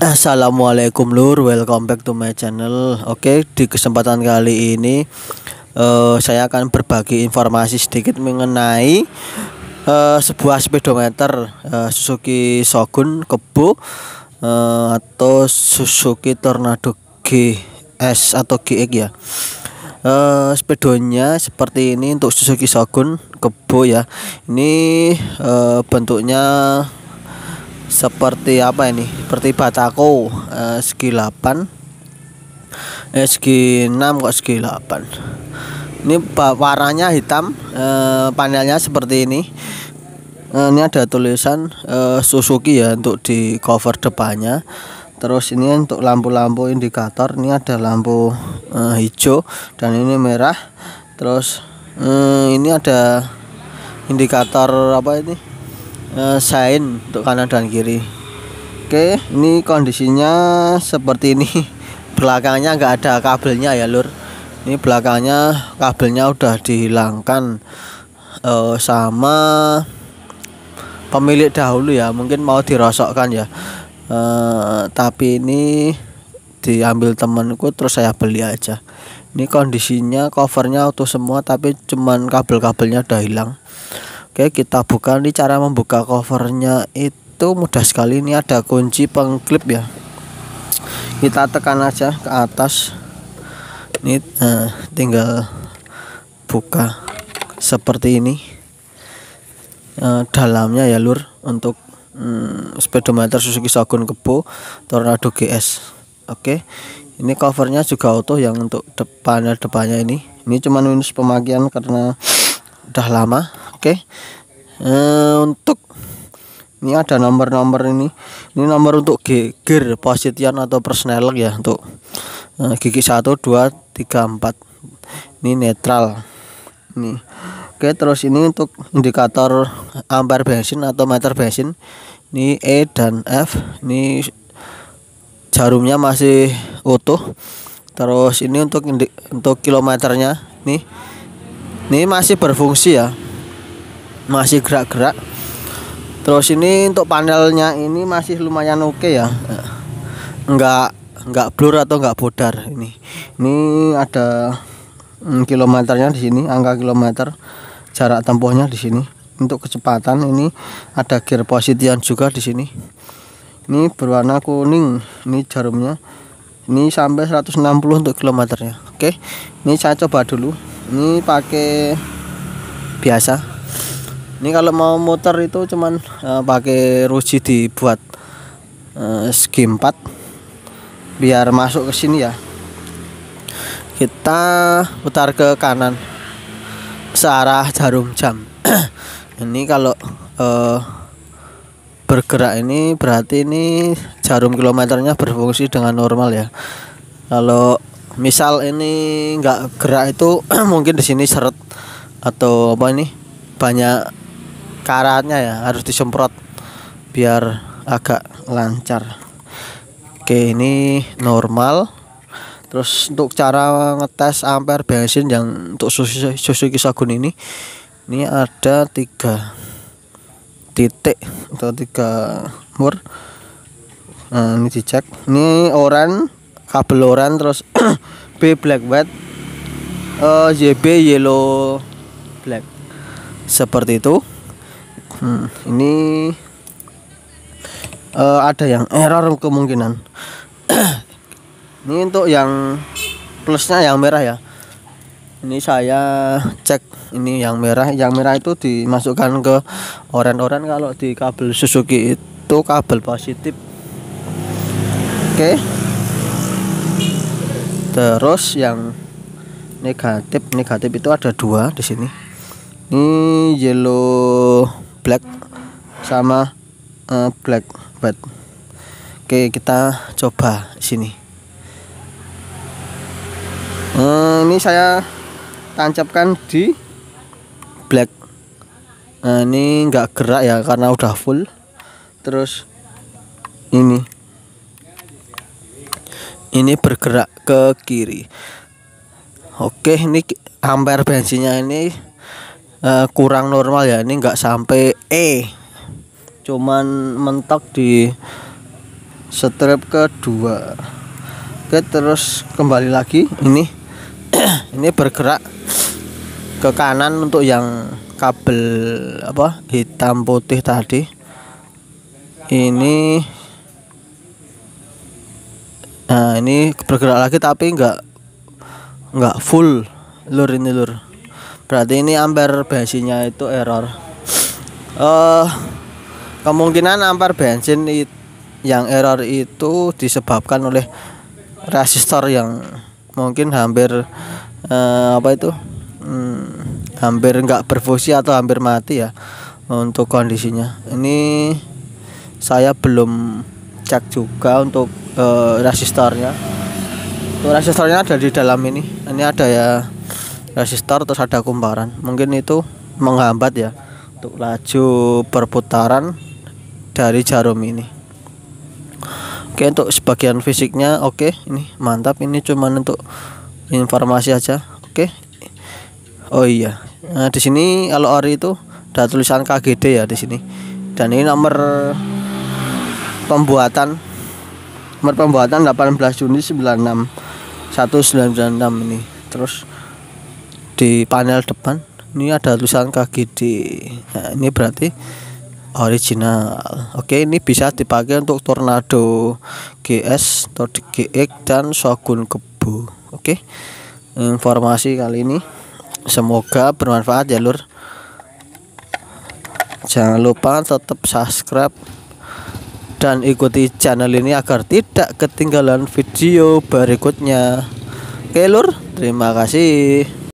Assalamualaikum lur, welcome back to my channel. Oke, di kesempatan kali ini uh, saya akan berbagi informasi sedikit mengenai uh, sebuah speedometer uh, Suzuki Shogun Kebo uh, atau Suzuki Tornado GS atau GX ya. Uh, speedonya seperti ini untuk Suzuki Shogun Kebo ya. Ini uh, bentuknya seperti apa ini seperti batako eh, segi 8 eh, segi 6 kok segi 8 ini warnanya hitam eh, panelnya seperti ini eh, ini ada tulisan eh, Suzuki ya untuk di cover depannya terus ini untuk lampu-lampu indikator ini ada lampu eh, hijau dan ini merah terus eh, ini ada indikator apa ini Eh, sain untuk kanan dan kiri oke ini kondisinya seperti ini belakangnya enggak ada kabelnya ya lur ini belakangnya kabelnya udah dihilangkan uh, sama pemilik dahulu ya mungkin mau dirosokkan ya uh, tapi ini diambil temanku terus saya beli aja ini kondisinya covernya auto semua tapi cuman kabel-kabelnya udah hilang Oke kita buka nih cara membuka covernya itu mudah sekali ini ada kunci pengklip ya kita tekan aja ke atas ini nah, tinggal buka seperti ini e, dalamnya ya lur untuk mm, speedometer Suzuki Shogun Kebo Tornado GS oke ini covernya juga auto yang untuk depannya depannya ini ini cuman minus pemakaian karena udah lama oke okay. uh, eh, untuk ini ada nomor-nomor ini ini nomor untuk gear positian atau persneling ya untuk uh, gigi 1 2 3 4 ini netral Nih. oke okay, terus ini untuk indikator ampere bensin atau meter bensin ini E dan F ini jarumnya masih utuh terus ini untuk untuk kilometernya nih ini masih berfungsi ya masih gerak-gerak terus ini untuk panelnya ini masih lumayan oke okay ya enggak enggak blur atau enggak bodar ini ini ada mm, kilometernya di sini angka kilometer jarak tempuhnya di sini untuk kecepatan ini ada gear position juga di sini ini berwarna kuning ini jarumnya ini sampai 160 untuk kilometernya oke ini saya coba dulu ini pakai biasa ini kalau mau muter itu cuman uh, pakai ruji dibuat uh, segi 4 biar masuk ke sini ya kita putar ke kanan searah jarum jam ini kalau uh, bergerak ini berarti ini jarum kilometernya berfungsi dengan normal ya kalau misal ini enggak gerak itu mungkin di sini seret atau apa ini banyak karatnya ya harus disemprot biar agak lancar oke ini normal terus untuk cara ngetes ampere bensin yang untuk Suzuki Sagun ini ini ada tiga titik atau tiga mur nah, ini dicek ini oran kabel oran terus B black white uh, eh, YB yellow black seperti itu hmm, ini uh, ada yang error kemungkinan ini untuk yang plusnya yang merah ya ini saya cek ini yang merah yang merah itu dimasukkan ke oren-oren kalau di kabel Suzuki itu kabel positif oke okay. terus yang negatif negatif itu ada dua di sini ini yellow black sama uh, black bat oke kita coba sini hmm, ini saya tancapkan di black nah, ini nggak gerak ya karena udah full terus ini ini bergerak ke kiri oke ini ampere bensinnya ini uh, kurang normal ya ini nggak sampai E cuman mentok di strip kedua oke terus kembali lagi ini ini bergerak ke kanan untuk yang kabel apa hitam putih tadi ini nah ini bergerak lagi tapi nggak nggak full lur ini lur berarti ini amper bensinnya itu error uh, kemungkinan amper bensin yang error itu disebabkan oleh resistor yang mungkin hampir uh, apa itu hmm, hampir enggak berfungsi atau hampir mati ya untuk kondisinya ini saya belum cek juga untuk uh, resistornya untuk resistornya ada di dalam ini ini ada ya resistor nah, terus ada kumparan mungkin itu menghambat ya untuk laju perputaran dari jarum ini oke untuk sebagian fisiknya oke ini mantap ini cuman untuk informasi aja oke oh iya nah, di sini kalau ori itu ada tulisan KGD ya di sini dan ini nomor pembuatan nomor pembuatan 18 Juni 96 1996 ini terus di panel depan ini ada tulisan KGD nah, ini berarti original oke ini bisa dipakai untuk Tornado GS atau GX dan Shogun kebu oke informasi kali ini semoga bermanfaat ya lur jangan lupa tetap subscribe dan ikuti channel ini agar tidak ketinggalan video berikutnya oke lur terima kasih